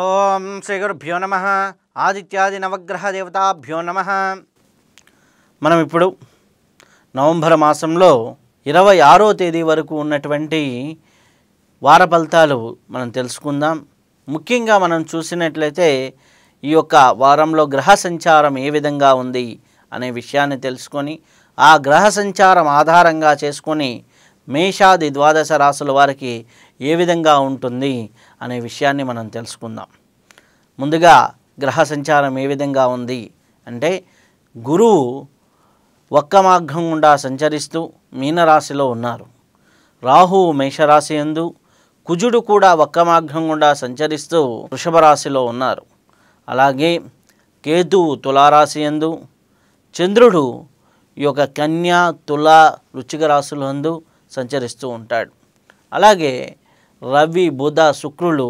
ఓం శ్రీ గురుభ్యో నమ ఆదిత్యాది నవగ్రహ దేవతాభ్యో నమ మనం ఇప్పుడు నవంబర్ మాసంలో ఇరవై ఆరో తేదీ వరకు ఉన్నటువంటి వార ఫలితాలు మనం తెలుసుకుందాం ముఖ్యంగా మనం చూసినట్లయితే ఈ యొక్క వారంలో గ్రహ సంచారం ఏ విధంగా ఉంది అనే విషయాన్ని తెలుసుకొని ఆ గ్రహ సంచారం ఆధారంగా చేసుకొని మేషాది ద్వాదశ రాసుల వారికి ఏ విధంగా ఉంటుంది అనే విషయాన్ని మనం తెలుసుకుందాం ముందుగా గ్రహ సంచారం ఏ విధంగా ఉంది అంటే గురువు ఒక్క మార్గం గుండా సంచరిస్తూ మీనరాశిలో ఉన్నారు రాహువు మేషరాశి ఎందు కుజుడు కూడా ఒక్క మార్గం గుండా సంచరిస్తూ వృషభ రాశిలో ఉన్నారు అలాగే కేతువు తులారాశి ఎందు చంద్రుడు ఈ యొక్క కన్యా తుల రుచిక రాశులందు సంచరిస్తూ ఉంటాడు అలాగే రవి బుధ శుక్రులు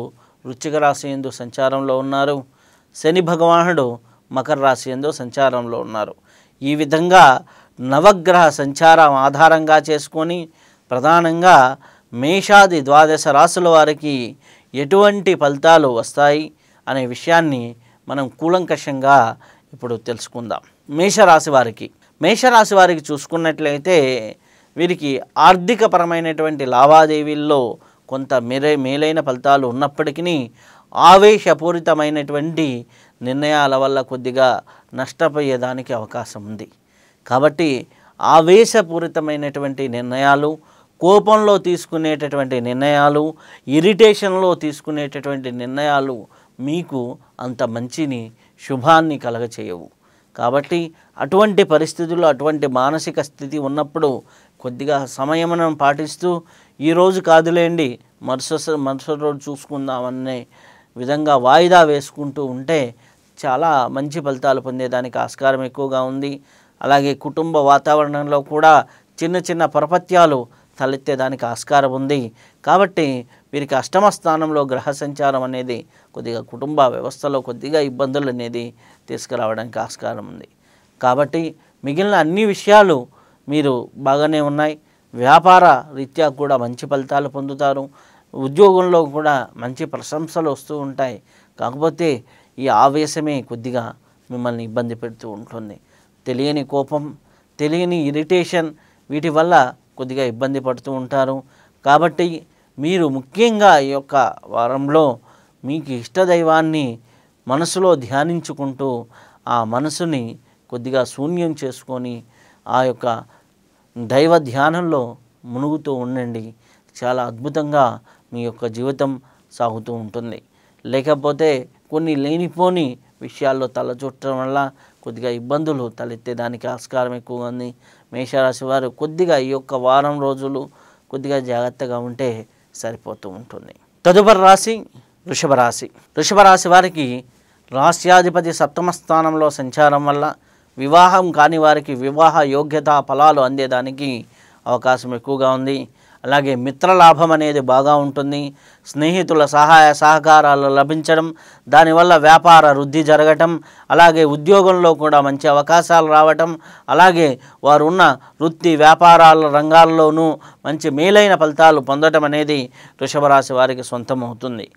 వృచ్చిక రాశి ఎందు సంచారంలో ఉన్నారు శని భగవానుడు మకర రాశి ఎందు సంచారంలో ఉన్నారు ఈ విధంగా నవగ్రహ సంచారం ఆధారంగా చేసుకొని ప్రధానంగా మేషాది ద్వాదశ రాశుల వారికి ఎటువంటి ఫలితాలు వస్తాయి అనే విషయాన్ని మనం కూలంకషంగా ఇప్పుడు తెలుసుకుందాం మేషరాశి వారికి మేషరాశి వారికి చూసుకున్నట్లయితే వీరికి ఆర్థికపరమైనటువంటి లావాదేవీల్లో కొంత మేరే మేలైన ఫలితాలు ఉన్నప్పటికీ ఆవేశపూరితమైనటువంటి నిర్ణయాల వల్ల కొద్దిగా నష్టపోయేదానికి అవకాశం ఉంది కాబట్టి ఆవేశపూరితమైనటువంటి నిర్ణయాలు కోపంలో తీసుకునేటటువంటి నిర్ణయాలు ఇరిటేషన్లో తీసుకునేటటువంటి నిర్ణయాలు మీకు అంత మంచిని శుభాన్ని కలగచేయవు కాబట్టి అటువంటి పరిస్థితుల్లో అటువంటి మానసిక స్థితి ఉన్నప్పుడు కొద్దిగా సమయమనం పాటిస్తూ ఈరోజు కాదులేండి మరుసటి మరుసటి రోజు చూసుకుందామనే విధంగా వాయిదా వేసుకుంటూ ఉంటే చాలా మంచి ఫలితాలు పొందేదానికి ఆస్కారం ఎక్కువగా ఉంది అలాగే కుటుంబ వాతావరణంలో కూడా చిన్న చిన్న పరపత్యాలు తలెత్తే దానికి ఆస్కారం ఉంది కాబట్టి వీరికి అష్టమ స్థానంలో గ్రహ సంచారం అనేది కొద్దిగా కుటుంబ వ్యవస్థలో కొద్దిగా ఇబ్బందులు అనేది తీసుకురావడానికి ఆస్కారం ఉంది కాబట్టి మిగిలిన అన్ని విషయాలు మీరు బాగానే ఉన్నాయి వ్యాపార రీత్యా కూడా మంచి ఫలితాలు పొందుతారు ఉద్యోగంలో కూడా మంచి ప్రశంసలు వస్తూ ఉంటాయి కాకపోతే ఈ ఆవేశమే కొద్దిగా మిమ్మల్ని ఇబ్బంది పెడుతూ ఉంటుంది తెలియని కోపం తెలియని ఇరిటేషన్ వీటి వల్ల కొద్దిగా ఇబ్బంది పడుతూ ఉంటారు కాబట్టి మీరు ముఖ్యంగా ఈ యొక్క వారంలో మీకు ఇష్టదైవాన్ని మనసులో ధ్యానించుకుంటూ ఆ మనసుని కొద్దిగా శూన్యం చేసుకొని ఆ యొక్క దైవ ధ్యానంలో మునుగుతూ ఉండండి చాలా అద్భుతంగా మీ యొక్క జీవితం సాగుతూ ఉంటుంది లేకపోతే కొన్ని లేనిపోని విషయాల్లో తల వల్ల కొద్దిగా ఇబ్బందులు తలెత్తే దానికి ఆస్కారం ఎక్కువగా ఉంది మేషరాశి వారు కొద్దిగా ఈ యొక్క వారం రోజులు కొద్దిగా జాగ్రత్తగా ఉంటే సరిపోతూ ఉంటుంది తదుపరి రాశి వృషభ రాశి వృషభ రాశి వారికి రాస్యాధిపతి సప్తమ స్థానంలో సంచారం వల్ల వివాహం కాని వారికి వివాహ యోగ్యత ఫలాలు అందేదానికి అవకాశం ఎక్కువగా ఉంది అలాగే మిత్రలాభం అనేది బాగా ఉంటుంది స్నేహితుల సహాయ సహకారాలు లభించడం దానివల్ల వ్యాపార వృద్ధి జరగటం అలాగే ఉద్యోగంలో కూడా మంచి అవకాశాలు రావటం అలాగే వారు ఉన్న వృత్తి వ్యాపారాల రంగాల్లోనూ మంచి మేలైన ఫలితాలు పొందటం అనేది వృషభరాశి వారికి సొంతమవుతుంది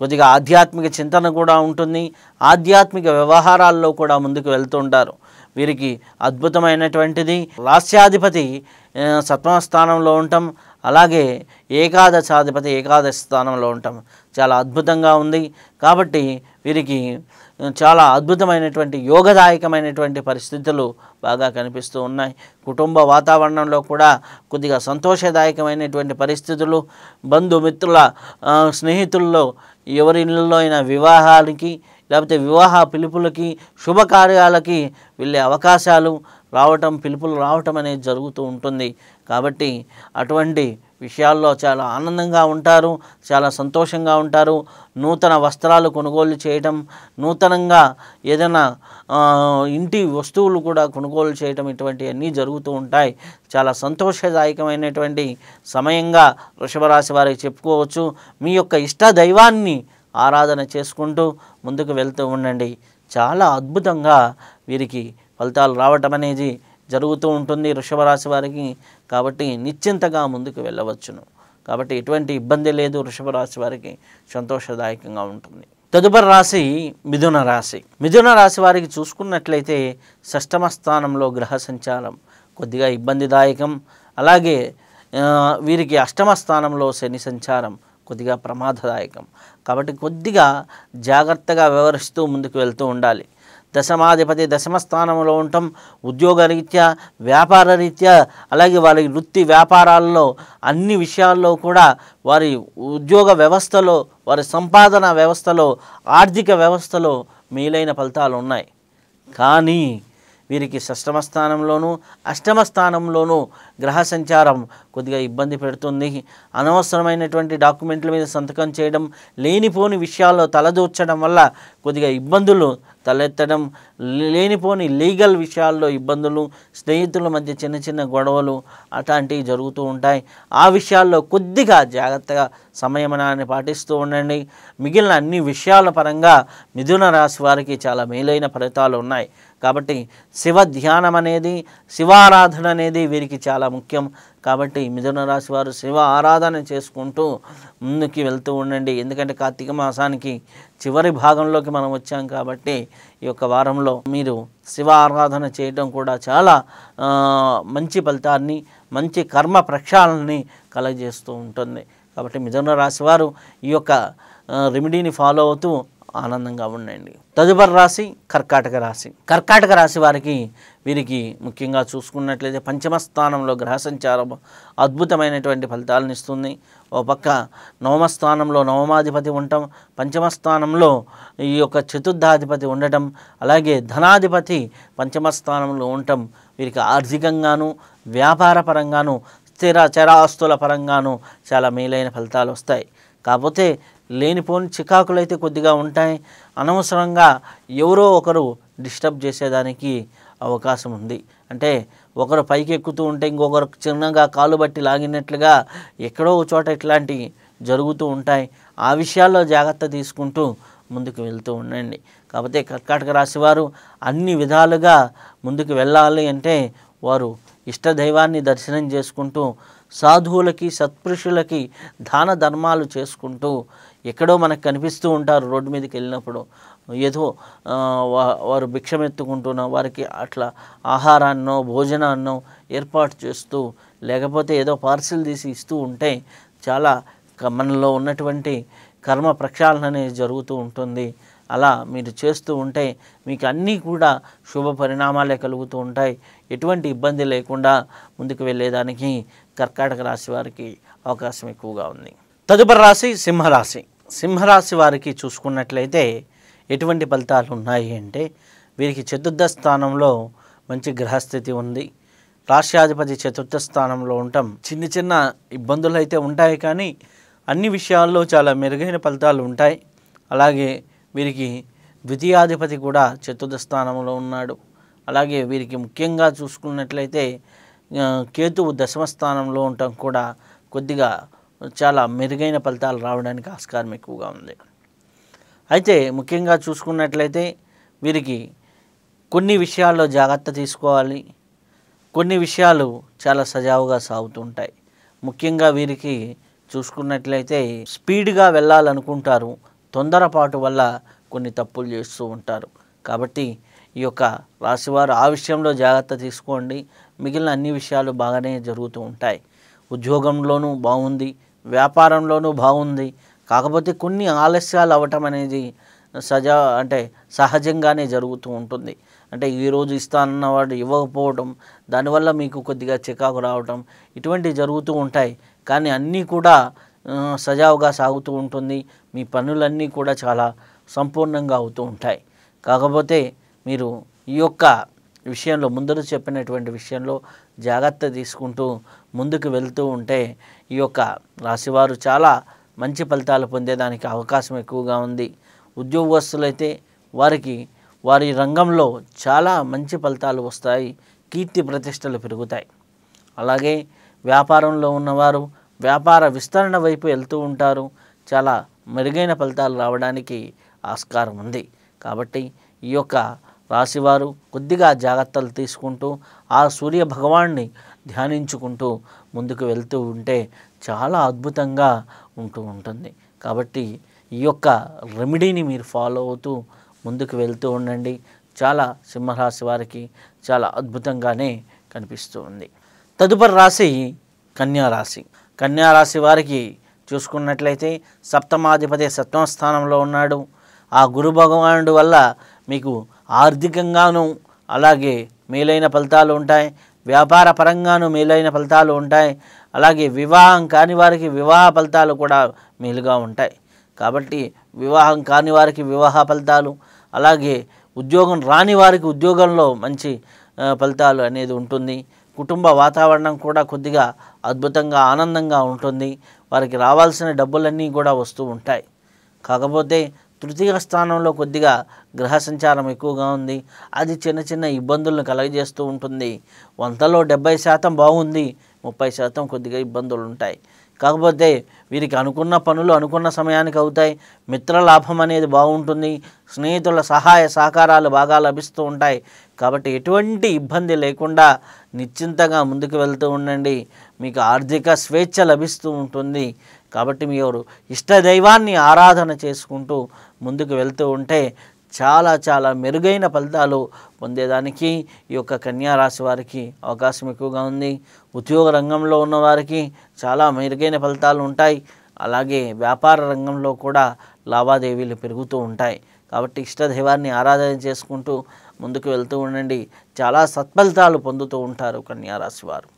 కొద్దిగా ఆధ్యాత్మిక చింతన కూడా ఉంటుంది ఆధ్యాత్మిక వ్యవహారాల్లో కూడా ముందుకు వెళ్తూ ఉంటారు వీరికి అద్భుతమైనటువంటిది రాస్యాధిపతి సత్వస్థానంలో స్థానంలో ఉండటం అలాగే ఏకాదశాధిపతి ఏకాదశ స్థానంలో ఉంటాం చాలా అద్భుతంగా ఉంది కాబట్టి వీరికి చాలా అద్భుతమైనటువంటి యోగదాయకమైనటువంటి పరిస్థితులు బాగా కనిపిస్తూ ఉన్నాయి కుటుంబ వాతావరణంలో కూడా కొద్దిగా సంతోషదాయకమైనటువంటి పరిస్థితులు బంధుమిత్రుల స్నేహితుల్లో ఎవరి ఇళ్ళలో అయినా వివాహానికి లేకపోతే వివాహ పిలుపులకి శుభకార్యాలకి వెళ్ళే అవకాశాలు రావటం పిలుపులు రావటం అనేది జరుగుతూ ఉంటుంది కాబట్టి అటువంటి విషయాల్లో చాలా ఆనందంగా ఉంటారు చాలా సంతోషంగా ఉంటారు నూతన వస్త్రాలు కొనుగోలు చేయటం నూతనంగా ఏదైనా ఇంటి వస్తువులు కూడా కొనుగోలు చేయటం ఇటువంటివన్నీ జరుగుతూ ఉంటాయి చాలా సంతోషదాయకమైనటువంటి సమయంగా వృషభరాశి వారికి చెప్పుకోవచ్చు మీ యొక్క ఇష్ట దైవాన్ని ఆరాధన చేసుకుంటూ ముందుకు వెళ్తూ ఉండండి చాలా అద్భుతంగా వీరికి ఫలితాలు రావటం అనేది జరుగుతూ ఉంటుంది వృషభరాశి వారికి కాబట్టి నిశ్చింతగా ముందుకు వెళ్ళవచ్చును కాబట్టి ఎటువంటి ఇబ్బంది లేదు రాశి వారికి సంతోషదాయకంగా ఉంటుంది తదుపరి రాశి మిథున రాశి మిథున రాశి వారికి చూసుకున్నట్లయితే షష్టమ స్థానంలో గ్రహ సంచారం కొద్దిగా ఇబ్బందిదాయకం అలాగే వీరికి అష్టమ స్థానంలో శని సంచారం కొద్దిగా ప్రమాదదాయకం కాబట్టి కొద్దిగా జాగ్రత్తగా వ్యవహరిస్తూ ముందుకు వెళ్తూ ఉండాలి దశమాధిపతి దశమ స్థానంలో ఉండటం రీత్యా వ్యాపార రీత్యా అలాగే వారి వృత్తి వ్యాపారాల్లో అన్ని విషయాల్లో కూడా వారి ఉద్యోగ వ్యవస్థలో వారి సంపాదన వ్యవస్థలో ఆర్థిక వ్యవస్థలో మేలైన ఫలితాలు ఉన్నాయి కానీ వీరికి షష్టమ స్థానంలోనూ అష్టమ స్థానంలోనూ గ్రహ సంచారం కొద్దిగా ఇబ్బంది పెడుతుంది అనవసరమైనటువంటి డాక్యుమెంట్ల మీద సంతకం చేయడం లేనిపోని విషయాల్లో తలదూర్చడం వల్ల కొద్దిగా ఇబ్బందులు తలెత్తడం లేనిపోని లీగల్ విషయాల్లో ఇబ్బందులు స్నేహితుల మధ్య చిన్న చిన్న గొడవలు అట్లాంటివి జరుగుతూ ఉంటాయి ఆ విషయాల్లో కొద్దిగా జాగ్రత్తగా సమయమనాన్ని పాటిస్తూ ఉండండి మిగిలిన అన్ని విషయాల పరంగా మిథున రాశి వారికి చాలా మేలైన ఫలితాలు ఉన్నాయి కాబట్టి శివ ధ్యానం అనేది శివారాధన అనేది వీరికి చాలా ముఖ్యం కాబట్టి మిథున రాశి వారు శివ ఆరాధన చేసుకుంటూ ముందుకి వెళ్తూ ఉండండి ఎందుకంటే కార్తీక మాసానికి చివరి భాగంలోకి మనం వచ్చాం కాబట్టి ఈ యొక్క వారంలో మీరు శివ ఆరాధన చేయడం కూడా చాలా మంచి ఫలితాన్ని మంచి కర్మ ప్రక్షాళనని కలగజేస్తూ ఉంటుంది కాబట్టి మిథున రాశి వారు ఈ యొక్క రెమెడీని ఫాలో అవుతూ ఆనందంగా ఉండండి తదుపరి రాశి కర్కాటక రాశి కర్కాటక రాశి వారికి వీరికి ముఖ్యంగా చూసుకున్నట్లయితే పంచమ స్థానంలో గ్రహ సంచారం అద్భుతమైనటువంటి ఫలితాలను ఇస్తుంది ఓ పక్క నవమ స్థానంలో నవమాధిపతి ఉండటం పంచమ స్థానంలో ఈ యొక్క చతుర్థాధిపతి ఉండటం అలాగే ధనాధిపతి పంచమ స్థానంలో ఉండటం వీరికి ఆర్థికంగాను వ్యాపారపరంగాను స్థిర చరాస్తుల పరంగాను చాలా మేలైన ఫలితాలు వస్తాయి కాకపోతే లేనిపోని చికాకులు అయితే కొద్దిగా ఉంటాయి అనవసరంగా ఎవరో ఒకరు డిస్టర్బ్ చేసేదానికి అవకాశం ఉంది అంటే ఒకరు పైకి ఎక్కుతూ ఉంటే ఇంకొకరు చిన్నగా కాలు బట్టి లాగినట్లుగా ఎక్కడో చోట ఇట్లాంటివి జరుగుతూ ఉంటాయి ఆ విషయాల్లో జాగ్రత్త తీసుకుంటూ ముందుకు వెళ్తూ ఉండండి కాకపోతే కర్కాటక రాశివారు అన్ని విధాలుగా ముందుకు వెళ్ళాలి అంటే వారు ఇష్టదైవాన్ని దర్శనం చేసుకుంటూ సాధువులకి సత్పురుషులకి దాన ధర్మాలు చేసుకుంటూ ఎక్కడో మనకు కనిపిస్తూ ఉంటారు రోడ్డు మీదకి వెళ్ళినప్పుడు ఏదో వారు భిక్షమెత్తుకుంటున్న వారికి అట్లా ఆహారాన్నో భోజనాన్నో ఏర్పాటు చేస్తూ లేకపోతే ఏదో పార్సిల్ తీసి ఇస్తూ ఉంటే చాలా మనలో ఉన్నటువంటి కర్మ ప్రక్షాళన అనేది జరుగుతూ ఉంటుంది అలా మీరు చేస్తూ ఉంటే మీకు అన్నీ కూడా శుభ పరిణామాలే కలుగుతూ ఉంటాయి ఎటువంటి ఇబ్బంది లేకుండా ముందుకు వెళ్ళేదానికి కర్కాటక రాశి వారికి అవకాశం ఎక్కువగా ఉంది తదుపరి రాశి సింహరాశి సింహరాశి వారికి చూసుకున్నట్లయితే ఎటువంటి ఫలితాలు ఉన్నాయి అంటే వీరికి చతుర్థ స్థానంలో మంచి గ్రహస్థితి ఉంది రాష్ట్రాధిపతి చతుర్థ స్థానంలో ఉండటం చిన్న చిన్న ఇబ్బందులు అయితే ఉంటాయి కానీ అన్ని విషయాల్లో చాలా మెరుగైన ఫలితాలు ఉంటాయి అలాగే వీరికి ద్వితీయాధిపతి కూడా చతుర్థ స్థానంలో ఉన్నాడు అలాగే వీరికి ముఖ్యంగా చూసుకున్నట్లయితే కేతువు దశమ స్థానంలో ఉండటం కూడా కొద్దిగా చాలా మెరుగైన ఫలితాలు రావడానికి ఆస్కారం ఎక్కువగా ఉంది అయితే ముఖ్యంగా చూసుకున్నట్లయితే వీరికి కొన్ని విషయాల్లో జాగ్రత్త తీసుకోవాలి కొన్ని విషయాలు చాలా సజావుగా సాగుతుంటాయి ముఖ్యంగా వీరికి చూసుకున్నట్లయితే స్పీడ్గా వెళ్ళాలనుకుంటారు తొందరపాటు వల్ల కొన్ని తప్పులు చేస్తూ ఉంటారు కాబట్టి ఈ యొక్క రాశివారు ఆ విషయంలో జాగ్రత్త తీసుకోండి మిగిలిన అన్ని విషయాలు బాగానే జరుగుతూ ఉంటాయి ఉద్యోగంలోనూ బాగుంది వ్యాపారంలోనూ బాగుంది కాకపోతే కొన్ని ఆలస్యాలు అవ్వటం అనేది సజా అంటే సహజంగానే జరుగుతూ ఉంటుంది అంటే ఈరోజు ఇస్తానన్నవాడు ఇవ్వకపోవడం దానివల్ల మీకు కొద్దిగా చికాకు రావడం ఇటువంటివి జరుగుతూ ఉంటాయి కానీ అన్నీ కూడా సజావుగా సాగుతూ ఉంటుంది మీ పనులన్నీ కూడా చాలా సంపూర్ణంగా అవుతూ ఉంటాయి కాకపోతే మీరు ఈ యొక్క విషయంలో ముందర చెప్పినటువంటి విషయంలో జాగ్రత్త తీసుకుంటూ ముందుకు వెళ్తూ ఉంటే ఈ యొక్క రాశివారు చాలా మంచి ఫలితాలు పొందేదానికి అవకాశం ఎక్కువగా ఉంది ఉద్యోగస్తులైతే వారికి వారి రంగంలో చాలా మంచి ఫలితాలు వస్తాయి కీర్తి ప్రతిష్టలు పెరుగుతాయి అలాగే వ్యాపారంలో ఉన్నవారు వ్యాపార విస్తరణ వైపు వెళ్తూ ఉంటారు చాలా మెరుగైన ఫలితాలు రావడానికి ఆస్కారం ఉంది కాబట్టి ఈ యొక్క రాశివారు కొద్దిగా జాగ్రత్తలు తీసుకుంటూ ఆ సూర్య భగవాన్ని ధ్యానించుకుంటూ ముందుకు వెళ్తూ ఉంటే చాలా అద్భుతంగా ఉంటూ ఉంటుంది కాబట్టి ఈ యొక్క రెమెడీని మీరు ఫాలో అవుతూ ముందుకు వెళ్తూ ఉండండి చాలా సింహరాశి వారికి చాలా అద్భుతంగానే కనిపిస్తూ ఉంది తదుపరి రాశి కన్యారాశి కన్యారాశి వారికి చూసుకున్నట్లయితే సప్తమాధిపతి సత్వస్థానంలో స్థానంలో ఉన్నాడు ఆ గురు భగవానుడు వల్ల మీకు ఆర్థికంగాను అలాగే మేలైన ఫలితాలు ఉంటాయి వ్యాపార పరంగాను మేలైన ఫలితాలు ఉంటాయి అలాగే వివాహం కాని వారికి వివాహ ఫలితాలు కూడా మేలుగా ఉంటాయి కాబట్టి వివాహం కాని వారికి వివాహ ఫలితాలు అలాగే ఉద్యోగం రాని వారికి ఉద్యోగంలో మంచి ఫలితాలు అనేది ఉంటుంది కుటుంబ వాతావరణం కూడా కొద్దిగా అద్భుతంగా ఆనందంగా ఉంటుంది వారికి రావాల్సిన డబ్బులన్నీ కూడా వస్తూ ఉంటాయి కాకపోతే తృతీయ స్థానంలో కొద్దిగా గ్రహ సంచారం ఎక్కువగా ఉంది అది చిన్న చిన్న ఇబ్బందులను కలగజేస్తూ ఉంటుంది వంటలో డెబ్బై శాతం బాగుంది ముప్పై శాతం కొద్దిగా ఇబ్బందులు ఉంటాయి కాకపోతే వీరికి అనుకున్న పనులు అనుకున్న సమయానికి అవుతాయి మిత్ర లాభం అనేది బాగుంటుంది స్నేహితుల సహాయ సహకారాలు బాగా లభిస్తూ ఉంటాయి కాబట్టి ఎటువంటి ఇబ్బంది లేకుండా నిశ్చింతగా ముందుకు వెళ్తూ ఉండండి మీకు ఆర్థిక స్వేచ్ఛ లభిస్తూ ఉంటుంది కాబట్టి మీరు ఇష్టదైవాన్ని ఆరాధన చేసుకుంటూ ముందుకు వెళ్తూ ఉంటే చాలా చాలా మెరుగైన ఫలితాలు పొందేదానికి ఈ యొక్క కన్యారాశి వారికి అవకాశం ఎక్కువగా ఉంది ఉద్యోగ రంగంలో ఉన్నవారికి చాలా మెరుగైన ఫలితాలు ఉంటాయి అలాగే వ్యాపార రంగంలో కూడా లావాదేవీలు పెరుగుతూ ఉంటాయి కాబట్టి ఇష్టదైవాన్ని ఆరాధన చేసుకుంటూ ముందుకు వెళ్తూ ఉండండి చాలా సత్ఫలితాలు పొందుతూ ఉంటారు కన్యారాశి వారు